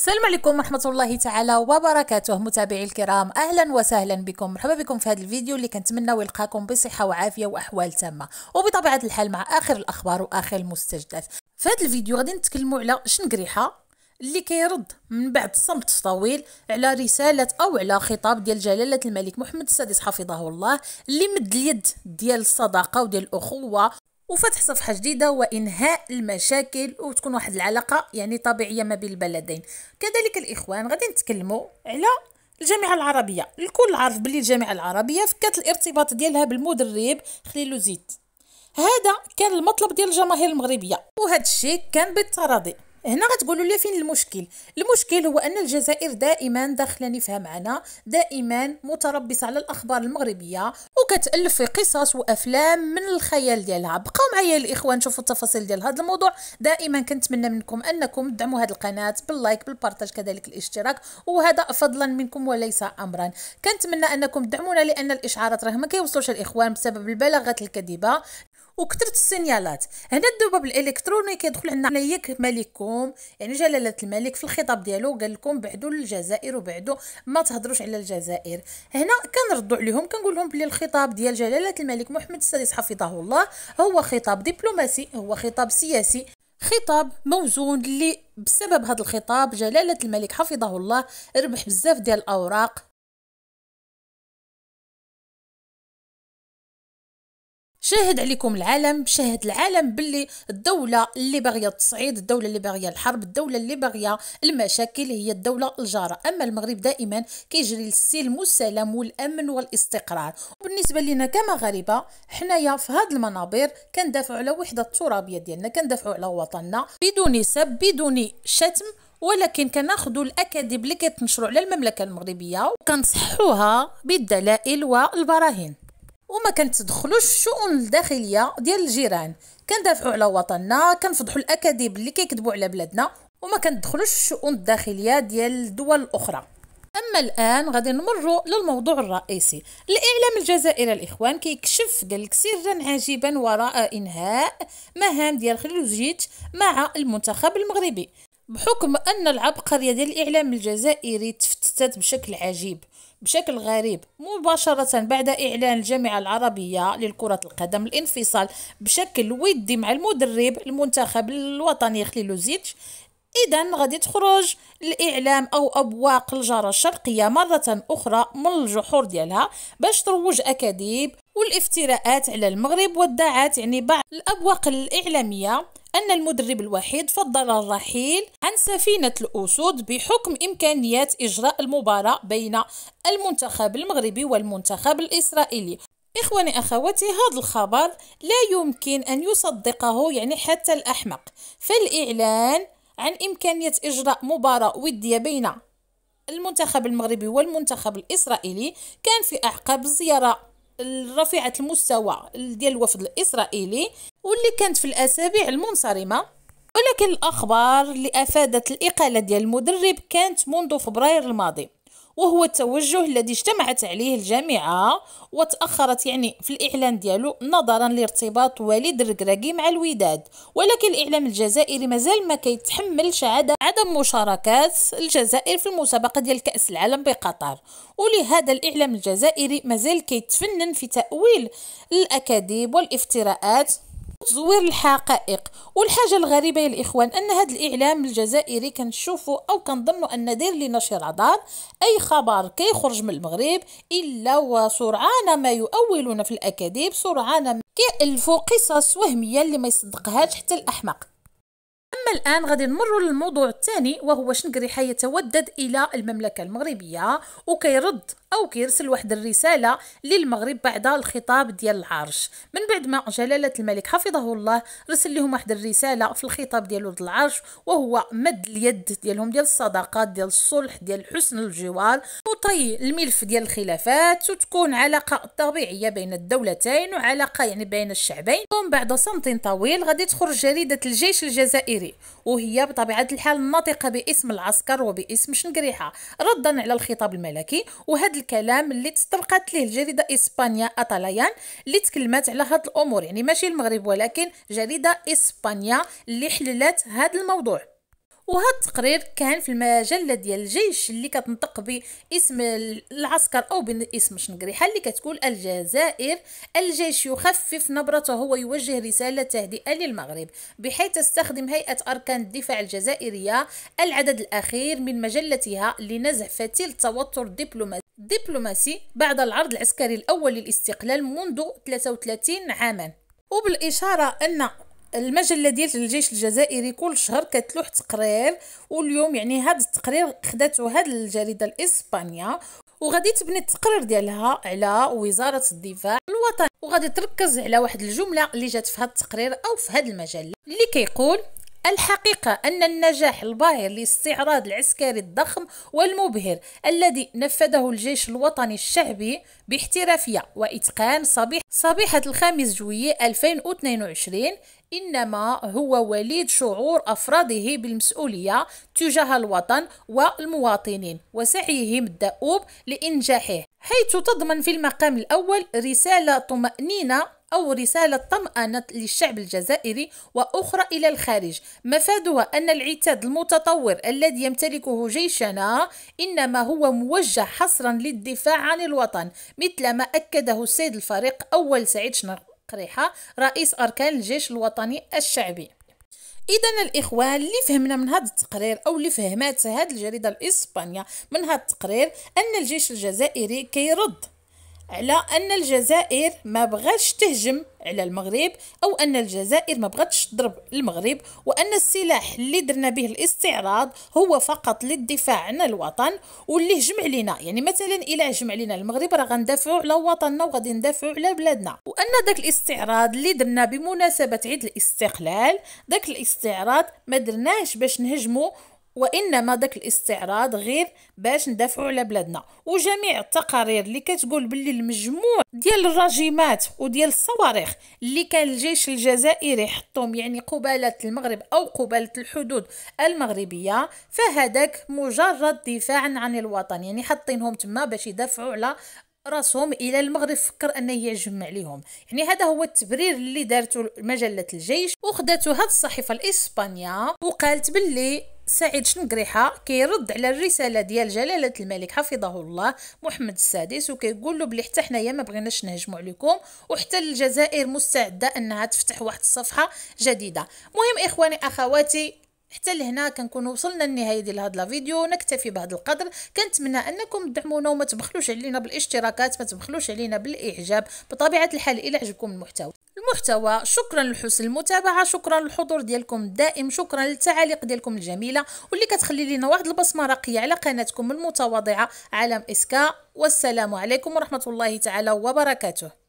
السلام عليكم ورحمة الله تعالى وبركاته متابعي الكرام أهلا وسهلا بكم مرحبا بكم في هذا الفيديو اللي كنتمنى يلقاكم بصحة وعافية وأحوال تامة وبطبيعة الحال مع آخر الأخبار وآخر المستجدات في هذا الفيديو غادي نتكلموا على شنقريحة اللي كيرد من بعد صمت طويل على رسالة أو على خطاب ديال جلالة الملك محمد السادس حفظه الله اللي مد اليد ديال الصداقة وديال الأخوة وفتح صفحة جديدة وإنهاء المشاكل وتكون واحد العلاقة يعني طبيعية ما بين البلدين كذلك الإخوان غادي نتكلموا على الجامعة العربية الكل عارف بلي الجامعة العربية فكات الارتباط ديالها بالمدرب خليلو زيد هذا كان المطلب ديال الجماهير المغربية وهذا الشيء كان بالتراضي هنا غتقولوا لي فين المشكل المشكل هو ان الجزائر دائما داخله نفهم معنا دائما متربصه على الاخبار المغربيه وكتالف في قصص وافلام من الخيال ديالها بقاو معايا الاخوان نشوفوا التفاصيل ديال هذا الموضوع دائما كنتمنى منكم انكم تدعموا هذه القناه باللايك بالبارتاج كذلك الاشتراك وهذا فضلا منكم وليس امرا كنتمنى انكم تدعمونا لان الاشعارات راه ما كيوصلوش الاخوان بسبب البلاغات الكاذبه وكثرت السينيالات هنا الذباب الالكتروني كيدخل عندنا ملك ملككم يعني جلاله الملك في الخطاب ديالو قال لكم بعدوا الجزائر وبعدوا ما تهضروش على الجزائر هنا كنردوا عليهم كنقول لهم بلي الخطاب ديال جلاله الملك محمد السادس حفظه الله هو خطاب دبلوماسي هو خطاب سياسي خطاب موزون اللي بسبب هذا الخطاب جلالة الملك حفظه الله ربح بزاف ديال الأوراق شاهد عليكم العالم شاهد العالم باللي الدوله اللي باغيه التصعيد الدوله اللي باغيه الحرب الدوله اللي باغيه المشاكل هي الدوله الجاره اما المغرب دائما كيجري للسلم والسلام والامن والاستقرار وبالنسبه لنا كمغاربه حنايا في هاد المنابر كندافعوا على وحدة الترابيه ديالنا كندافعوا على وطننا بدون سب بدون شتم ولكن كناخذوا الاكاذيب اللي كتنشروا على المملكه المغربيه وكنصحوها بالدلائل والبراهين وما كانت في الشؤون الداخليه ديال الجيران كندافعوا على وطننا كنفضحوا الاكاذيب اللي كيكذبوا على بلادنا وما كندخلوش في الشؤون الداخليه ديال الدول الاخرى اما الان غادي نمروا للموضوع الرئيسي الاعلام الجزائري الاخوان كيكشف قال سرا عجيبا وراء انهاء مهام ديال خليلوجيت مع المنتخب المغربي بحكم ان العبقريه ديال الاعلام الجزائري تفتتت بشكل عجيب بشكل غريب مباشرة بعد إعلان الجامعة العربية للكرة القدم الانفصال بشكل ودي مع المدرب المنتخب الوطني خليلو زيتش إذا غادي تخرج الإعلام أو أبواق الجارة الشرقية مرة أخرى من الجحور ديالها باش تروج أكاذيب والافتراءات على المغرب والدعات يعني بعض الأبواق الإعلامية أن المدرب الوحيد فضل الرحيل عن سفينة الأسود بحكم إمكانيات إجراء المباراة بين المنتخب المغربي والمنتخب الإسرائيلي إخواني أخواتي هذا الخبر لا يمكن أن يصدقه يعني حتى الأحمق فالإعلان عن إمكانية إجراء مباراة ودية بين المنتخب المغربي والمنتخب الإسرائيلي كان في أعقاب الزيارة رفيعة المستوى ديال الوفد الإسرائيلي واللي كانت في الأسابيع المنصرمة ولكن الأخبار اللي أفادت الإقالة ديال المدرب كانت منذ فبراير الماضي وهو التوجه الذي اجتمعت عليه الجامعة وتأخرت يعني في الإعلان ديالو نظرا لارتباط والد الركراكي مع الوداد ولكن الإعلام الجزائري مازال ما كيتحملش عدم مشاركات الجزائر في المسابقة ديال كأس العالم بقطر ولهذا الإعلام الجزائري مازال كيتفنن في تأويل الأكاذيب والافتراءات تزوير الحقائق والحاجه الغريبه يا الاخوان ان هذا الاعلام الجزائري كنشوفوا او كنظنوا ان داير لينا نشر عضال اي خبر كيخرج من المغرب الا وسرعان ما يؤولون في الاكاذيب سرعان ما كيالفوا قصص وهميه اللي ما يصدقهاش حتى الاحمق الآن غادي نمروا للموضوع الثاني وهو شنقري حيتودد إلى المملكة المغربية وكيرد أو كيرسل واحد الرسالة للمغرب بعد الخطاب ديال العرش من بعد ما جلالة الملك حفظه الله رسل لهم واحد الرسالة في الخطاب ديالو ديال العرش وهو مد اليد ديالهم ديال الصداقات ديال الصلح ديال حسن الجوار وطي الملف ديال الخلافات وتكون علاقة طبيعية بين الدولتين وعلاقة يعني بين الشعبين ثم بعد صمت طويل غادي تخرج جريدة الجيش الجزائري وهي بطبيعة الحال ناطقة باسم العسكر وباسم شنقريحة ردا على الخطاب الملكي وهذا الكلام اللي تطرقت ليه الجريدة إسبانيا أطليان اللي تكلمت على هاد الأمور يعني ماشي المغرب ولكن جريدة إسبانيا اللي حللت هذا الموضوع وهذا التقرير كان في المجله ديال الجيش اللي كتنطق باسم العسكر او باسم شنقريحه اللي كتقول الجزائر الجيش يخفف نبرته ويوجه رساله تهدئه للمغرب بحيث تستخدم هيئه اركان الدفاع الجزائريه العدد الاخير من مجلتها لنزع فتيل التوتر الدبلوماسي دبلوماسي بعد العرض العسكري الأول للاستقلال منذ 33 عاما وبالإشارة أن المجله ديال الجيش الجزائري كل شهر كتلوح تقرير واليوم يعني هذا التقرير خداتو هاد الجريده الاسبانيه وغادي تبني التقرير ديالها على وزاره الدفاع الوطني وغادي تركز على واحد الجمله اللي جات في هاد التقرير او في هاد المجله اللي كيقول الحقيقة أن النجاح الباهر للاستعراض العسكري الضخم والمبهر الذي نفذه الجيش الوطني الشعبي باحترافية وإتقان صبيح صبيحة الخامس جوية 2022 إنما هو وليد شعور أفراده بالمسؤولية تجاه الوطن والمواطنين وسعيهم الدؤوب لإنجاحه حيث تضمن في المقام الأول رسالة طمأنينة أو رسالة طمأنة للشعب الجزائري وأخرى إلى الخارج مفادها أن العتاد المتطور الذي يمتلكه جيشنا إنما هو موجه حصرا للدفاع عن الوطن مثل ما أكده السيد الفريق أول سعيد شنقريحة رئيس أركان الجيش الوطني الشعبي اذا الاخوان اللي فهمنا من هذا التقرير او اللي فهمات هذه الجريده الاسبانيه من هذا التقرير ان الجيش الجزائري كيرد على أن الجزائر ما بغاتش تهجم على المغرب أو أن الجزائر ما بغاتش تضرب المغرب وأن السلاح اللي درنا به الاستعراض هو فقط للدفاع عن الوطن واللي هجم علينا يعني مثلا إلا هجم علينا المغرب راه غندافعوا على وطننا وغادي ندافعوا على بلادنا وأن داك الاستعراض اللي درنا بمناسبة عيد الاستقلال داك الاستعراض ما درناهش باش نهجموا وانما داك الاستعراض غير باش ندافعوا على بلادنا وجميع التقارير اللي كتقول باللي المجموع ديال الراجمات وديال الصواريخ اللي كان الجيش الجزائري حطهم يعني قبالة المغرب او قبالة الحدود المغربية فهذاك مجرد دفاعا عن الوطن يعني حاطينهم تما باش يدافعوا على راسهم الى المغرب فكر انه يجمع لهم يعني هذا هو التبرير اللي دارته مجله الجيش وخدته هذه الصحيفه الاسبانيه وقالت باللي سعيد شنقريحة كيرد على الرسالة ديال جلالة الملك حفظه الله محمد السادس وكيقول له بلي حتى حنايا ما بغيناش نهجموا عليكم وحتى الجزائر مستعدة انها تفتح واحد الصفحة جديدة مهم اخواني اخواتي حتى لهنا كنكون وصلنا للنهايه ديال هذا الفيديو نكتفي بهذا القدر كنتمنى انكم تدعمونا وما تبخلوش علينا بالاشتراكات ما تبخلوش علينا بالاعجاب بطبيعه الحال الى عجبكم المحتوى المحتوى شكرا لحسن المتابعه شكرا للحضور ديالكم الدائم شكرا للتعاليق ديالكم الجميله واللي كتخلي لينا واحد البصمه راقيه على قناتكم المتواضعه عالم اسكا والسلام عليكم ورحمه الله تعالى وبركاته